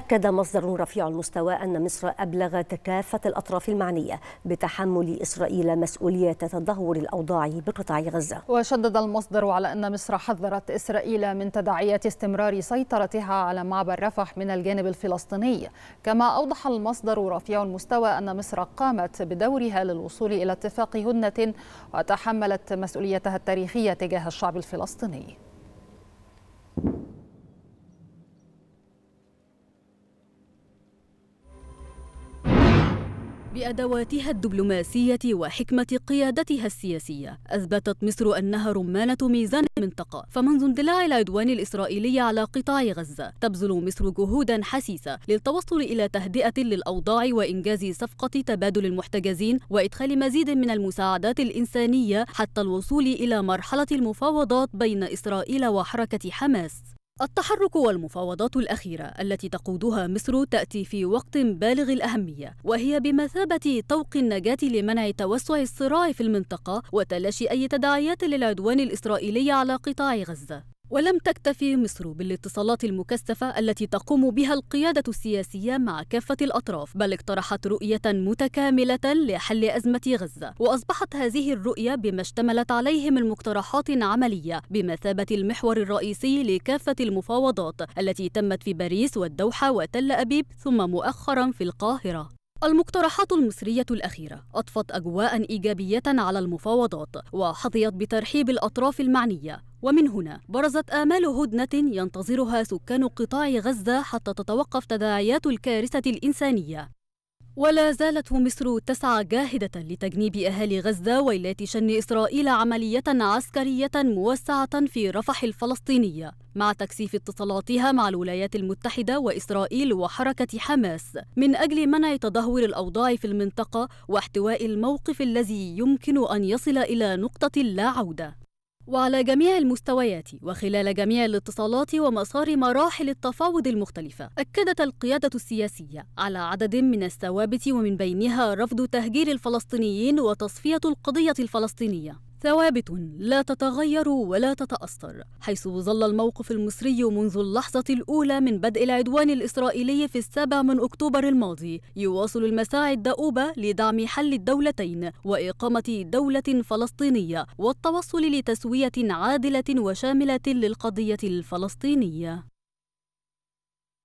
أكد مصدر رفيع المستوى أن مصر أبلغت كافة الأطراف المعنية بتحمل إسرائيل مسؤولية تدهور الأوضاع بقطاع غزة وشدد المصدر على أن مصر حذرت إسرائيل من تداعيات استمرار سيطرتها على معبر رفح من الجانب الفلسطيني كما أوضح المصدر رفيع المستوى أن مصر قامت بدورها للوصول إلى اتفاق هدنة وتحملت مسؤوليتها التاريخية تجاه الشعب الفلسطيني بأدواتها الدبلوماسية وحكمة قيادتها السياسية أثبتت مصر أنها رمانة ميزان المنطقة فمنذ اندلاع العدوان الإسرائيلي على قطاع غزة تبذل مصر جهودا حسيسة للتوصل إلى تهدئة للأوضاع وإنجاز صفقة تبادل المحتجزين وإدخال مزيد من المساعدات الإنسانية حتى الوصول إلى مرحلة المفاوضات بين إسرائيل وحركة حماس التحرك والمفاوضات الأخيرة التي تقودها مصر تأتي في وقت بالغ الأهمية وهي بمثابة طوق النجاة لمنع توسع الصراع في المنطقة وتلاشي أي تداعيات للعدوان الإسرائيلي على قطاع غزة ولم تكتفي مصر بالاتصالات المكثفة التي تقوم بها القيادة السياسية مع كافة الأطراف بل اقترحت رؤية متكاملة لحل أزمة غزة وأصبحت هذه الرؤية بما اشتملت عليه من مقترحات عملية بمثابة المحور الرئيسي لكافة المفاوضات التي تمت في باريس والدوحة وتل أبيب ثم مؤخرا في القاهرة المقترحات المصرية الأخيرة أضفت أجواء إيجابية على المفاوضات وحظيت بترحيب الأطراف المعنية ومن هنا برزت آمال هدنة ينتظرها سكان قطاع غزة حتى تتوقف تداعيات الكارثة الإنسانية ولا زالت مصر تسعى جاهدة لتجنيب أهالي غزة ويلات شن إسرائيل عملية عسكرية موسعة في رفح الفلسطينية مع تكثيف اتصالاتها مع الولايات المتحدة وإسرائيل وحركة حماس من أجل منع تدهور الأوضاع في المنطقة واحتواء الموقف الذي يمكن أن يصل إلى نقطة لا عودة وعلى جميع المستويات وخلال جميع الاتصالات ومسار مراحل التفاوض المختلفة أكدت القيادة السياسية على عدد من الثوابت ومن بينها رفض تهجير الفلسطينيين وتصفية القضية الفلسطينية ثوابت لا تتغير ولا تتأثر حيث ظل الموقف المصري منذ اللحظة الأولى من بدء العدوان الإسرائيلي في السابع من أكتوبر الماضي يواصل المساعي الدؤوبة لدعم حل الدولتين وإقامة دولة فلسطينية والتوصل لتسوية عادلة وشاملة للقضية الفلسطينية